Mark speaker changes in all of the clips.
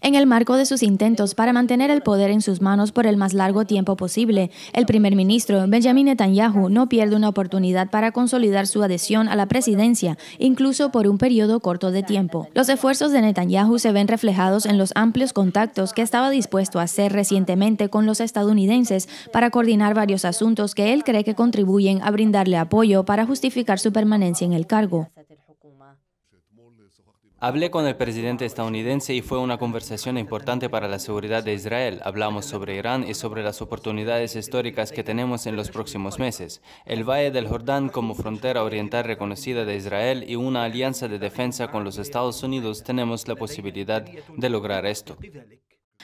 Speaker 1: En el marco de sus intentos para mantener el poder en sus manos por el más largo tiempo posible, el primer ministro Benjamin Netanyahu no pierde una oportunidad para consolidar su adhesión a la presidencia, incluso por un periodo corto de tiempo. Los esfuerzos de Netanyahu se ven reflejados en los amplios contactos que estaba dispuesto a hacer recientemente con los estadounidenses para coordinar varios asuntos que él cree que contribuyen a brindarle apoyo para justificar su permanencia en el cargo.
Speaker 2: Hablé con el presidente estadounidense y fue una conversación importante para la seguridad de Israel. Hablamos sobre Irán y sobre las oportunidades históricas que tenemos en los próximos meses. El Valle del Jordán como frontera oriental reconocida de Israel y una alianza de defensa con los Estados Unidos tenemos la posibilidad de lograr esto.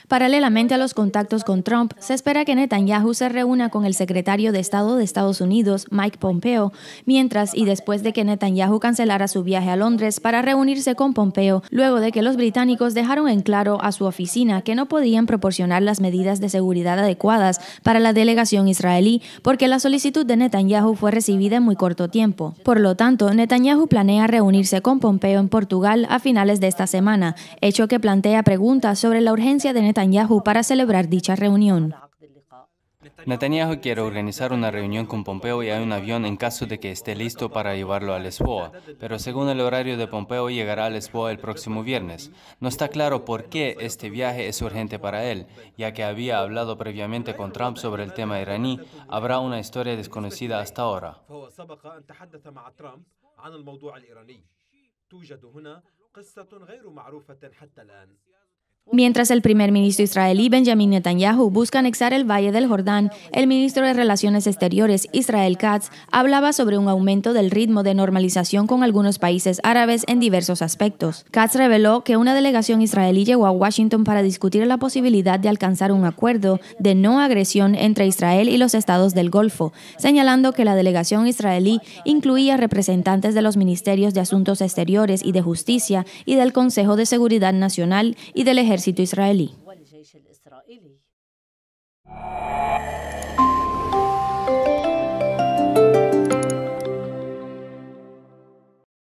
Speaker 1: Paralelamente a los contactos con Trump, se espera que Netanyahu se reúna con el secretario de Estado de Estados Unidos, Mike Pompeo, mientras y después de que Netanyahu cancelara su viaje a Londres para reunirse con Pompeo, luego de que los británicos dejaron en claro a su oficina que no podían proporcionar las medidas de seguridad adecuadas para la delegación israelí porque la solicitud de Netanyahu fue recibida en muy corto tiempo. Por lo tanto, Netanyahu planea reunirse con Pompeo en Portugal a finales de esta semana, hecho que plantea preguntas sobre la urgencia de Netanyahu para celebrar dicha reunión.
Speaker 2: Netanyahu quiere organizar una reunión con Pompeo y hay un avión en caso de que esté listo para llevarlo a Lisboa, pero según el horario de Pompeo llegará a Lisboa el próximo viernes. No está claro por qué este viaje es urgente para él, ya que había hablado previamente con Trump sobre el tema iraní, habrá una historia desconocida hasta ahora.
Speaker 1: Mientras el primer ministro israelí Benjamin Netanyahu busca anexar el Valle del Jordán, el ministro de Relaciones Exteriores Israel Katz hablaba sobre un aumento del ritmo de normalización con algunos países árabes en diversos aspectos. Katz reveló que una delegación israelí llegó a Washington para discutir la posibilidad de alcanzar un acuerdo de no agresión entre Israel y los estados del Golfo, señalando que la delegación israelí incluía representantes de los ministerios de Asuntos Exteriores y de Justicia y del Consejo de Seguridad Nacional y del Ejército الجهرسي الإسرائيلي والجيش الإسرائيلي